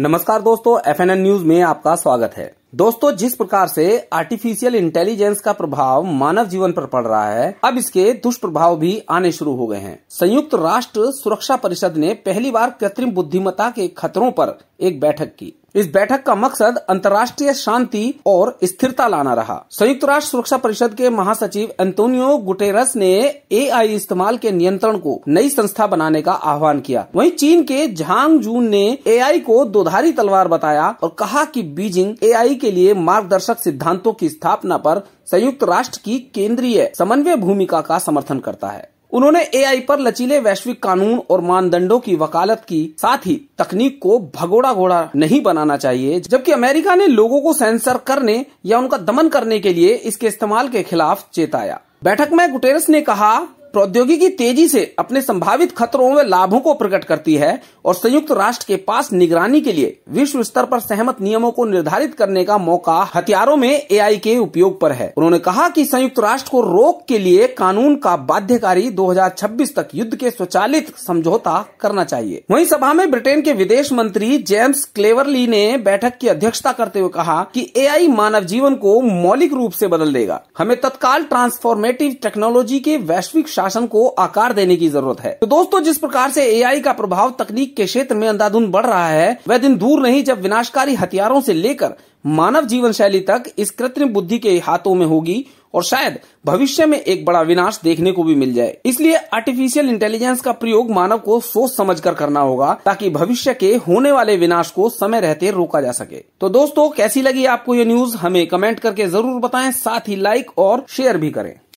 नमस्कार दोस्तों F news में आपका स्वागत है दोस्तों जिस प्रकार से आर्टिफिशियल इंटेलिजेंस का प्रभाव मानव जीवन पर पड़ रहा है अब इसके दुष्प्रभाव भी आने शुरू हो गए हैं संयुक्त राष्ट्र सुरक्षा परिषद ने पहली बार कृत्रिम बुद्धिमत्ता के खतरों पर एक बैठक की इस बैठक का मकसद अंतर्राष्ट्रीय शांति और स्थिरता लाना रहा संयुक्त राष्ट्र सुरक्षा परिषद के महासचिव एंतोनियो गुटेरस ने एआई इस्तेमाल के नियंत्रण को नई संस्था बनाने का आह्वान किया वहीं चीन के झांग जून ने एआई को दोधारी तलवार बताया और कहा कि बीजिंग एआई के लिए मार्गदर्शक सिद्धांतों की स्थापना पर संयुक्त राष्ट्र की केंद्रीय समन्वय भूमिका का समर्थन करता है उन्होंने एआई पर लचीले वैश्विक कानून और मानदंडों की वकालत की साथ ही तकनीक को भगोड़ा घोड़ा नहीं बनाना चाहिए जबकि अमेरिका ने लोगों को सेंसर करने या उनका दमन करने के लिए इसके इस्तेमाल के खिलाफ चेताया बैठक में गुटेरस ने कहा प्रौद्योगिकी तेजी से अपने संभावित खतरों व लाभों को प्रकट करती है और संयुक्त राष्ट्र के पास निगरानी के लिए विश्व स्तर पर सहमत नियमों को निर्धारित करने का मौका हथियारों में एआई के उपयोग पर है उन्होंने कहा कि संयुक्त राष्ट्र को रोक के लिए कानून का बाध्यकारी 2026 तक युद्ध के स्वचालित समझौता करना चाहिए वही सभा में ब्रिटेन के विदेश मंत्री जेम्स क्लेवरली ने बैठक की अध्यक्षता करते हुए कहा की ए मानव जीवन को मौलिक रूप ऐसी बदल देगा हमें तत्काल ट्रांसफॉर्मेटिव टेक्नोलॉजी के वैश्विक शासन को आकार देने की जरूरत है तो दोस्तों जिस प्रकार से एआई का प्रभाव तकनीक के क्षेत्र में अंधाधुन बढ़ रहा है वह दिन दूर नहीं जब विनाशकारी हथियारों से लेकर मानव जीवन शैली तक इस कृत्रिम बुद्धि के हाथों में होगी और शायद भविष्य में एक बड़ा विनाश देखने को भी मिल जाए इसलिए आर्टिफिशियल इंटेलिजेंस का प्रयोग मानव को सोच समझ कर करना होगा ताकि भविष्य के होने वाले विनाश को समय रहते रोका जा सके तो दोस्तों कैसी लगी आपको ये न्यूज हमें कमेंट करके जरूर बताएं साथ ही लाइक और शेयर भी करें